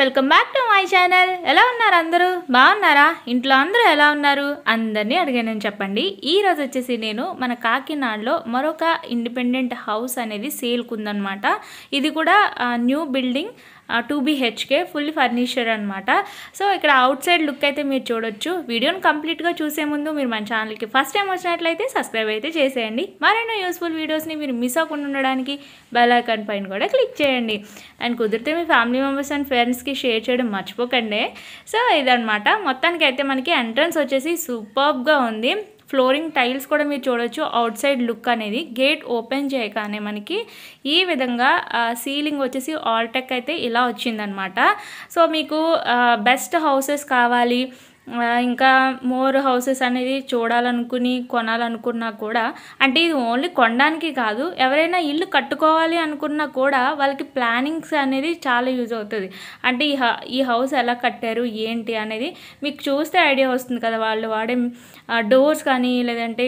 welcome back to my channel ఎలా ఉన్నారు అందరూ బాగున్నారా ఇంట్లో అందరూ ఎలా ఉన్నారు అందరినీ అడిగానని చెప్పండి ఈరోజు వచ్చేసి నేను మన కాకినాడలో మరొక ఇండిపెండెంట్ హౌస్ అనేది సేల్కుందనమాట ఇది కూడా new building two BHK full furniture అనమాట సో ఇక్కడ అవుట్ సైడ్ లుక్ అయితే మీరు చూడొచ్చు వీడియోని కంప్లీట్గా చూసే ముందు మీరు మన ఛానల్కి ఫస్ట్ టైం వచ్చినట్లయితే సబ్స్క్రైబ్ అయితే చేసేయండి మరెన్నో యూస్ఫుల్ వీడియోస్ని మీరు మిస్ అవ్వకుండా ఉండడానికి బెల్ పైన కూడా క్లిక్ చేయండి అండ్ కుదిరితే మీ ఫ్యామిలీ మెంబర్స్ అండ్ ఫ్రెండ్స్కి షేర్ చేయడం మర్చిపోకండి సో ఇదనమాట మొత్తానికి అయితే మనకి ఎంట్రన్స్ వచ్చేసి సూపర్బ్గా ఉంది ఫ్లోరింగ్ టైల్స్ కూడా మీరు చూడొచ్చు అవుట్ సైడ్ లుక్ అనేది గేట్ ఓపెన్ చేయగానే మనకి ఈ విధంగా సీలింగ్ వచ్చేసి ఆల్టెక్ అయితే ఇలా వచ్చిందనమాట సో మీకు బెస్ట్ హౌసెస్ కావాలి ఇంకా మోర్ హౌసెస్ అనేది చూడాలనుకుని కొనాలనుకున్నా కూడా అంటే ఇది ఓన్లీ కొనడానికి కాదు ఎవరైనా ఇల్లు కట్టుకోవాలి అనుకున్నా కూడా వాళ్ళకి ప్లానింగ్స్ అనేది చాలా యూజ్ అవుతుంది అంటే ఈ ఈ హౌస్ ఎలా కట్టారు ఏంటి అనేది మీకు చూస్తే ఐడియా వస్తుంది కదా వాళ్ళు వాడే డోర్స్ కానీ లేదంటే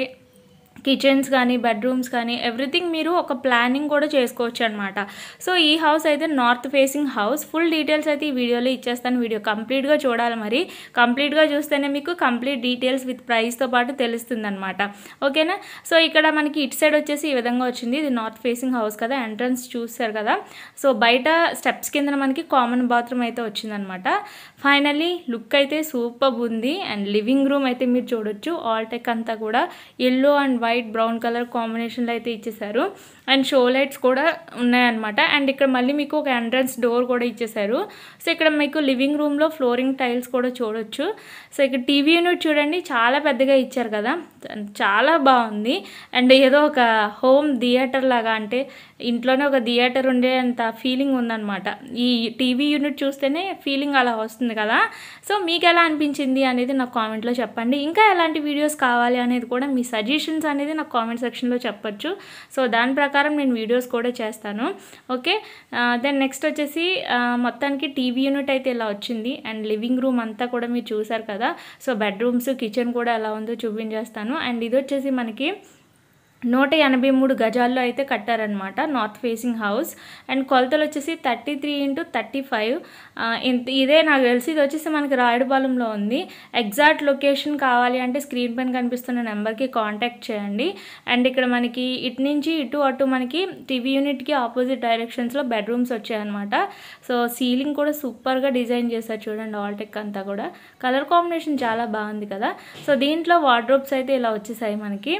కిచెన్స్ కానీ బెడ్రూమ్స్ కానీ ఎవ్రీథింగ్ మీరు ఒక ప్లానింగ్ కూడా చేసుకోవచ్చు అనమాట సో ఈ హౌస్ అయితే north facing house full details అయితే ఈ వీడియోలో ఇచ్చేస్తాను వీడియో కంప్లీట్గా చూడాలి మరి కంప్లీట్గా చూస్తేనే మీకు కంప్లీట్ డీటెయిల్స్ విత్ ప్రైస్తో పాటు తెలుస్తుంది అనమాట ఓకేనా సో ఇక్కడ మనకి ఇటు సైడ్ వచ్చేసి ఈ విధంగా వచ్చింది ఇది నార్త్ ఫేసింగ్ హౌస్ కదా ఎంట్రన్స్ చూస్తారు కదా సో బయట స్టెప్స్ కింద మనకి కామన్ బాత్రూమ్ అయితే వచ్చిందనమాట ఫైనలీ లుక్ అయితే సూపర్ ఉంది అండ్ లివింగ్ రూమ్ అయితే మీరు చూడొచ్చు ఆల్ టెక్ అంతా కూడా yellow and white white brown colour కాంబినేషన్లో అయితే ఇచ్చేసారు అండ్ షో లైట్స్ కూడా ఉన్నాయన్నమాట అండ్ ఇక్కడ మళ్ళీ మీకు ఒక ఎంట్రన్స్ డోర్ కూడా ఇచ్చేసారు సో ఇక్కడ మీకు లివింగ్ రూమ్లో ఫ్లోరింగ్ టైల్స్ కూడా చూడొచ్చు సో ఇక్కడ టీవీ యూనిట్ చూడండి చాలా పెద్దగా ఇచ్చారు కదా చాలా బాగుంది అండ్ ఏదో ఒక హోమ్ థియేటర్ లాగా అంటే ఇంట్లోనే ఒక థియేటర్ ఉండేంత ఫీలింగ్ ఉందన్నమాట ఈ టీవీ యూనిట్ చూస్తేనే ఫీలింగ్ అలా వస్తుంది కదా సో మీకు ఎలా అనిపించింది అనేది నాకు కామెంట్లో చెప్పండి ఇంకా ఎలాంటి వీడియోస్ కావాలి అనేది కూడా మీ సజెషన్స్ అనేది నాకు కామెంట్ సెక్షన్లో చెప్పచ్చు సో దాని ప్రకారం ప్రకారం నేను వీడియోస్ కూడా చేస్తాను ఓకే దెన్ నెక్స్ట్ వచ్చేసి మొత్తానికి టీవీ యూనిట్ అయితే ఇలా వచ్చింది అండ్ లివింగ్ రూమ్ అంతా కూడా మీరు చూసారు కదా సో బెడ్రూమ్స్ కిచెన్ కూడా ఎలా ఉందో చూపించేస్తాను అండ్ ఇది వచ్చేసి మనకి నూట ఎనభై మూడు గజాల్లో అయితే కట్టారనమాట నార్త్ ఫేసింగ్ హౌస్ అండ్ కొలతలు వచ్చేసి thirty three into thirty five ఇంత ఇదే నాకు తెలిసి ఇది వచ్చేసి మనకి రాయడపాలెంలో ఉంది ఎగ్జాక్ట్ లొకేషన్ కావాలి అంటే స్క్రీన్ పైన కనిపిస్తున్న నెంబర్కి కాంటాక్ట్ చేయండి అండ్ ఇక్కడ మనకి ఇటు నుంచి ఇటు అటు మనకి టీవీ యూనిట్కి ఆపోజిట్ డైరెక్షన్స్లో బెడ్రూమ్స్ వచ్చాయన్నమాట సో సీలింగ్ కూడా సూపర్గా డిజైన్ చేశారు చూడండి ఆల్టెక్ అంతా కూడా కలర్ కాంబినేషన్ చాలా బాగుంది కదా సో దీంట్లో వార్డ్రోబ్స్ అయితే ఇలా వచ్చేసాయి మనకి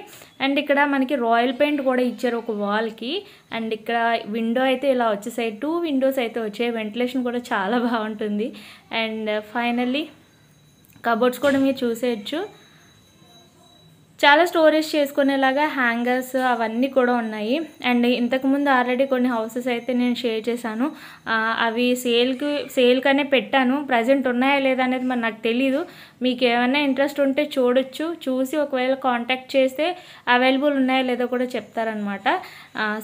అండ్ ఇక్కడ మనకి మనకి రాయల్ పెయింట్ కూడా ఇచ్చారు ఒక వాల్కి అండ్ ఇక్కడ విండో అయితే ఇలా వచ్చేసాయి టూ విండోస్ అయితే వచ్చాయి వెంటిలేషన్ కూడా చాలా బాగుంటుంది అండ్ ఫైనల్లీ కబోర్డ్స్ కూడా మీరు చూసేయచ్చు చాలా స్టోరేజ్ చేసుకునేలాగా హ్యాంగర్స్ అవన్నీ కూడా ఉన్నాయి అండ్ ఇంతకుముందు ఆల్రెడీ కొన్ని హౌసెస్ అయితే నేను షేర్ చేశాను అవి సేల్కి సేల్కనే పెట్టాను ప్రజెంట్ ఉన్నాయా లేదా అనేది మరి నాకు తెలీదు మీకు ఏమైనా ఇంట్రెస్ట్ ఉంటే చూడొచ్చు చూసి ఒకవేళ కాంటాక్ట్ చేస్తే అవైలబుల్ ఉన్నాయా లేదో కూడా చెప్తారనమాట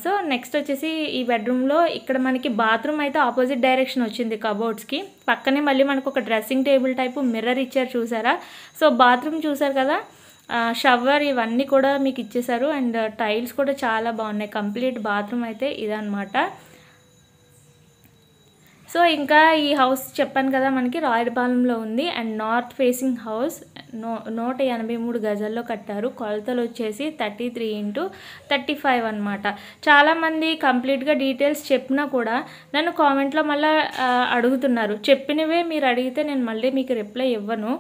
సో నెక్స్ట్ వచ్చేసి ఈ బెడ్రూమ్లో ఇక్కడ మనకి బాత్రూమ్ అయితే ఆపోజిట్ డైరెక్షన్ వచ్చింది కబోర్డ్స్కి పక్కనే మళ్ళీ మనకు ఒక డ్రెస్సింగ్ టేబుల్ టైపు మిర్రర్ ఇచ్చారు చూసారా సో బాత్రూమ్ చూసారు కదా షవర్ ఇవన్నీ కూడా మీకు ఇచ్చేశారు అండ్ టైల్స్ కూడా చాలా బాగున్నాయి కంప్లీట్ బాత్రూమ్ అయితే ఇదనమాట సో ఇంకా ఈ హౌస్ చెప్పాను కదా మనకి రాయలపాలెంలో ఉంది and north facing house no నూట ఎనభై మూడు గజాల్లో కట్టారు కొలతలు వచ్చేసి thirty three into thirty five అనమాట చాలామంది కంప్లీట్గా డీటెయిల్స్ చెప్పినా కూడా నన్ను కామెంట్లో మళ్ళీ అడుగుతున్నారు చెప్పినవే మీరు అడిగితే నేను మళ్ళీ మీకు రిప్లై ఇవ్వను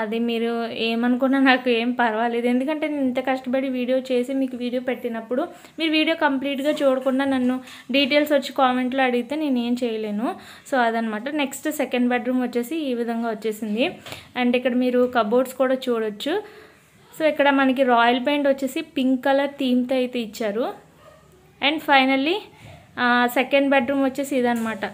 అది మీరు ఏమనుకున్నా నాకు ఏం పర్వాలేదు ఎందుకంటే నేను ఇంత కష్టపడి వీడియో చేసి మీకు వీడియో పెట్టినప్పుడు మీరు వీడియో కంప్లీట్గా చూడకుండా నన్ను డీటెయిల్స్ వచ్చి కామెంట్లో అడిగితే నేను ఏం చేయలేను సో అదనమాట నెక్స్ట్ సెకండ్ బెడ్రూమ్ వచ్చేసి ఈ విధంగా వచ్చేసింది అండ్ ఇక్కడ మీరు కబోర్డ్స్ కూడా చూడొచ్చు సో ఇక్కడ మనకి రాయల్ పెయింట్ వచ్చేసి పింక్ కలర్ థీమ్తో అయితే ఇచ్చారు అండ్ ఫైనల్లీ సెకండ్ బెడ్రూమ్ వచ్చేసి ఇదనమాట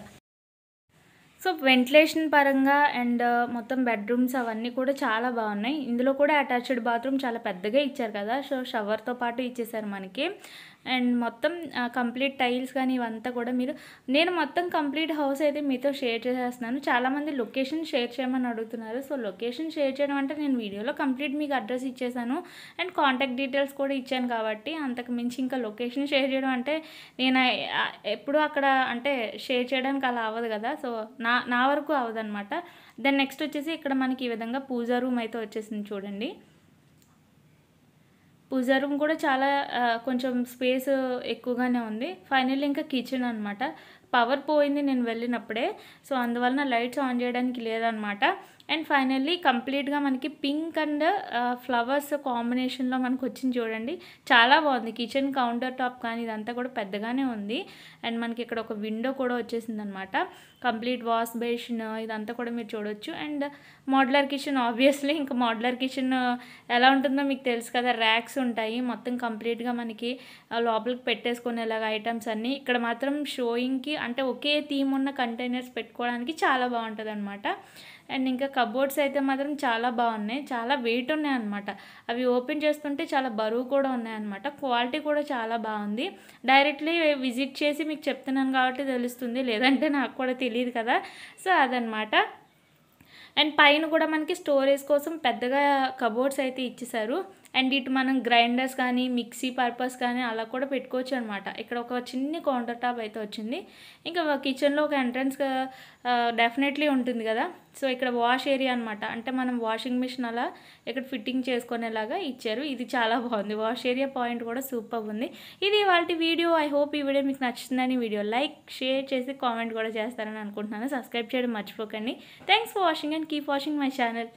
సో వెంటిలేషన్ పరంగా అండ్ మొత్తం బెడ్రూమ్స్ అవన్నీ కూడా చాలా బాగున్నాయి ఇందులో కూడా అటాచ్డ్ బాత్రూమ్ చాలా పెద్దగా ఇచ్చారు కదా సో షవర్తో పాటు ఇచ్చేసారు మనకి అండ్ మొత్తం కంప్లీట్ టైల్స్ కానీ ఇవంతా కూడా మీరు నేను మొత్తం కంప్లీట్ హౌస్ అయితే మీతో షేర్ చేసేస్తున్నాను చాలామంది లొకేషన్ షేర్ చేయమని అడుగుతున్నారు సో లొకేషన్ షేర్ చేయడం అంటే నేను వీడియోలో కంప్లీట్ మీకు అడ్రస్ ఇచ్చేసాను అండ్ కాంటాక్ట్ డీటెయిల్స్ కూడా ఇచ్చాను కాబట్టి అంతకు మించి ఇంకా లొకేషన్ షేర్ చేయడం అంటే నేను ఎప్పుడూ అక్కడ అంటే షేర్ చేయడానికి అలా అవ్వదు కదా సో నా నా వరకు అనమాట దెన్ నెక్స్ట్ వచ్చేసి ఇక్కడ మనకి ఈ విధంగా పూజా రూమ్ అయితే వచ్చేసింది చూడండి పూజా రూమ్ కూడా చాలా కొంచెం స్పేస్ ఎక్కువగానే ఉంది ఫైనల్ ఇంకా కిచెన్ అనమాట పవర్ పోయింది నేను వెళ్ళినప్పుడే సో అందువలన లైట్స్ ఆన్ చేయడానికి లేదనమాట అండ్ ఫైనల్లీ కంప్లీట్గా మనకి పింక్ అండ్ ఫ్లవర్స్ కాంబినేషన్లో మనకు వచ్చింది చూడండి చాలా బాగుంది కిచెన్ కౌంటర్ టాప్ కానీ ఇదంతా కూడా పెద్దగానే ఉంది అండ్ మనకి ఇక్కడ ఒక విండో కూడా వచ్చేసింది అనమాట కంప్లీట్ వాష్ బేషన్ ఇదంతా కూడా మీరు చూడొచ్చు అండ్ మోడ్లర్ కిచెన్ ఆబ్వియస్లీ ఇంకా మోడ్లర్ కిచెన్ uh, ఎలా ఉంటుందో మీకు తెలుసు కదా ర్యాక్స్ ఉంటాయి మొత్తం కంప్లీట్గా మనకి uh, లోపలికి పెట్టేసుకునేలాగా ఐటమ్స్ అన్నీ ఇక్కడ మాత్రం షోయింగ్కి అంటే ఒకే థీమ్ ఉన్న కంటైనర్స్ పెట్టుకోవడానికి చాలా బాగుంటుంది అనమాట అండ్ ఇంకా కబోర్డ్స్ అయితే మాత్రం చాలా బాగున్నాయి చాలా వెయిట్ ఉన్నాయి అనమాట అవి ఓపెన్ చేస్తుంటే చాలా బరువు కూడా ఉన్నాయన్నమాట క్వాలిటీ కూడా చాలా బాగుంది డైరెక్ట్లీ విజిట్ చేసి మీకు చెప్తున్నాను కాబట్టి తెలుస్తుంది లేదంటే నాకు కూడా తెలియదు కదా సో అదనమాట అండ్ పైన కూడా మనకి స్టోరేజ్ కోసం పెద్దగా కబోర్డ్స్ అయితే ఇచ్చేసారు అండ్ ఇటు మనం గ్రైండర్స్ కానీ మిక్సీ పర్పస్ కానీ అలా కూడా పెట్టుకోవచ్చు అనమాట ఇక్కడ ఒక చిన్ని కౌంటర్ టాప్ అయితే వచ్చింది ఇంకా కిచెన్లో ఒక ఎంట్రన్స్ డెఫినెట్లీ ఉంటుంది కదా సో ఇక్కడ వాష్ ఏరియా అనమాట అంటే మనం వాషింగ్ మిషన్ అలా ఇక్కడ ఫిట్టింగ్ చేసుకునేలాగా ఇచ్చారు ఇది చాలా బాగుంది వాష్ ఏరియా పాయింట్ కూడా సూపర్ ఉంది ఇది వాళ్ళ వీడియో ఐ హోప్ ఈ వీడియో మీకు నచ్చిందని వీడియో లైక్ షేర్ చేసి కామెంట్ కూడా చేస్తారని అనుకుంటున్నాను సబ్స్క్రైబ్ చేయడం మర్చిపోకండి thanks for watching and keep watching my channel